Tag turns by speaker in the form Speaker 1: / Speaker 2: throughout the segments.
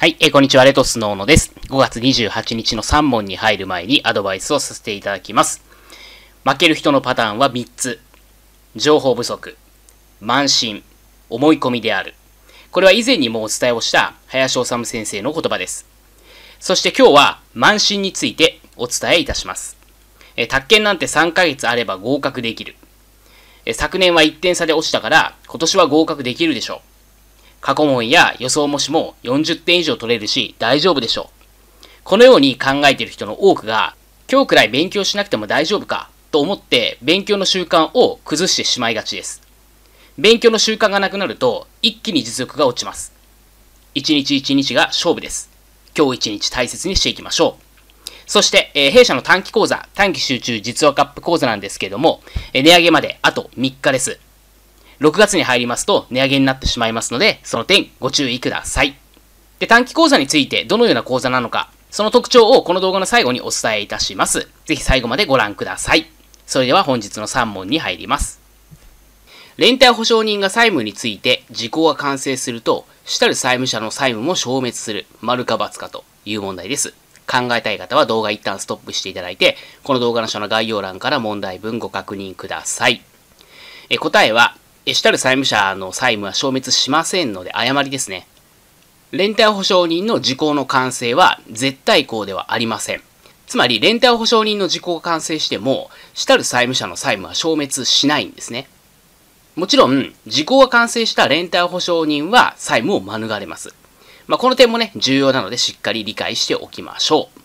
Speaker 1: はい、えー、こんにちは、レトスノーノです。5月28日の3問に入る前にアドバイスをさせていただきます。負ける人のパターンは3つ。情報不足、慢心、思い込みである。これは以前にもお伝えをした林修先生の言葉です。そして今日は慢心についてお伝えいたします。えー、宅建なんて3ヶ月あれば合格できる。昨年は1点差で落ちたから今年は合格できるでしょう。過去問や予想模試も40点以上取れるし大丈夫でしょう。このように考えている人の多くが、今日くらい勉強しなくても大丈夫かと思って勉強の習慣を崩してしまいがちです。勉強の習慣がなくなると一気に実力が落ちます。一日一日が勝負です。今日一日大切にしていきましょう。そして、えー、弊社の短期講座、短期集中実話カップ講座なんですけれども、え値上げまであと3日です。6月に入りますと値上げになってしまいますので、その点ご注意ください。で、短期講座についてどのような講座なのか、その特徴をこの動画の最後にお伝えいたします。ぜひ最後までご覧ください。それでは本日の3問に入ります。連帯保証人が債務について時効が完成すると、主たる債務者の債務も消滅する、丸か罰かという問題です。考えたい方は動画一旦ストップしていただいて、この動画の下の概要欄から問題文ご確認ください。え答えは、えシュタ債務者の債務は消滅しませんので誤りですね。連帯保証人の時効の完成は絶対項ではありません。つまり連帯保証人の時効が完成しても、主たる債務者の債務は消滅しないんですね。もちろん、時効が完成した連帯保証人は債務を免れます。まあ、この点もね、重要なのでしっかり理解しておきましょう。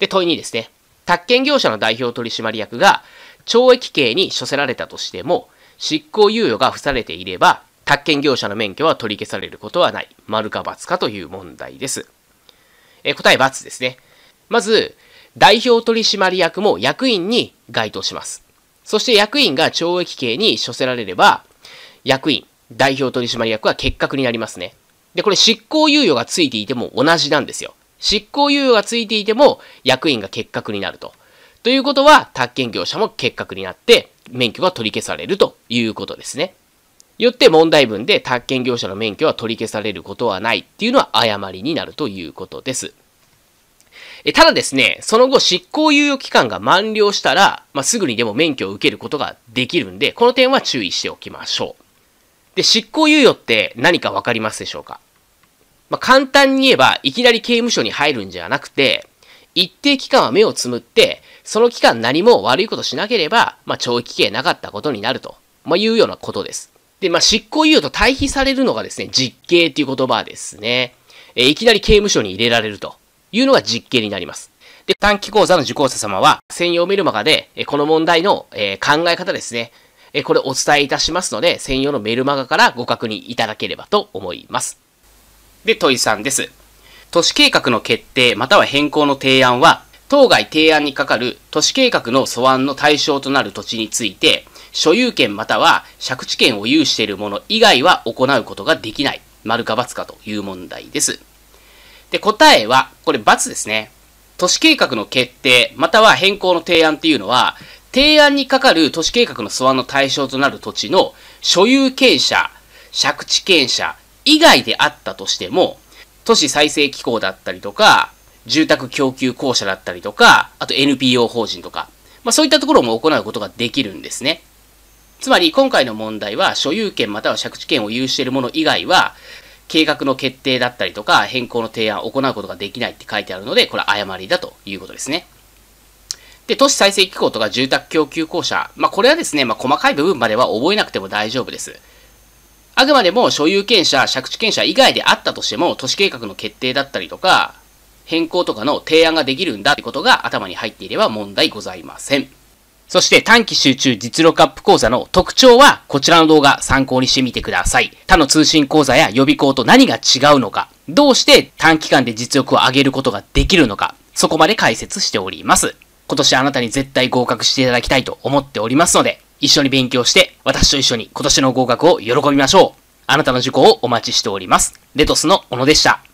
Speaker 1: で、問い2ですね。宅建業者の代表取締役が懲役刑に処せられたとしても、執行猶予が付されていれば、宅建業者の免許は取り消されることはない。丸か×かという問題です。え答え×ですね。まず、代表取締役も役員に該当します。そして役員が懲役刑に処せられれば、役員、代表取締役は結核になりますね。で、これ執行猶予がついていても同じなんですよ。執行猶予がついていても役員が結核になると。ということは、宅建業者も結核になって、免許が取り消されるということですね。よって問題文で宅建業者の免許は取り消されることはないっていうのは誤りになるということです。えただですね、その後執行猶予期間が満了したら、まあ、すぐにでも免許を受けることができるんで、この点は注意しておきましょう。で、執行猶予って何かわかりますでしょうかまあ、簡単に言えば、いきなり刑務所に入るんじゃなくて、一定期間は目をつむって、その期間何も悪いことしなければ、まあ、懲役刑なかったことになると、まあ、いうようなことです。で、まあ、執行猶予と対比されるのがですね、実刑っていう言葉ですね。えー、いきなり刑務所に入れられるというのが実刑になります。で、短期講座の受講者様は、専用メルマガで、えこの問題の、えー、考え方ですね、えこれお伝えいたしますので、専用のメルマガからご確認いただければと思います。で、問いさんです。都市計画の決定または変更の提案は、当該提案にかかる都市計画の素案の対象となる土地について、所有権または借地権を有しているもの以外は行うことができない。丸か×かという問題です。で、答えは、これ×ですね。都市計画の決定、または変更の提案っていうのは、提案にかかる都市計画の素案の対象となる土地の所有権者、借地権者以外であったとしても、都市再生機構だったりとか、住宅供給公社だったりとか、あと NPO 法人とか、まあ、そういったところも行うことができるんですね。つまり今回の問題は所有権または借地権を有しているもの以外は、計画の決定だったりとか変更の提案を行うことができないって書いてあるので、これは誤りだということですね。で、都市再生機構とか住宅供給公社、まあ、これはですね、まあ、細かい部分までは覚えなくても大丈夫です。あくまでも所有権者、借地権者以外であったとしても、都市計画の決定だったりとか、変更とかの提案ができるんだってことが頭に入っていれば問題ございません。そして短期集中実力アップ講座の特徴はこちらの動画参考にしてみてください。他の通信講座や予備校と何が違うのか、どうして短期間で実力を上げることができるのか、そこまで解説しております。今年あなたに絶対合格していただきたいと思っておりますので、一緒に勉強して私と一緒に今年の合格を喜びましょう。あなたの受講をお待ちしております。レトスの小野でした。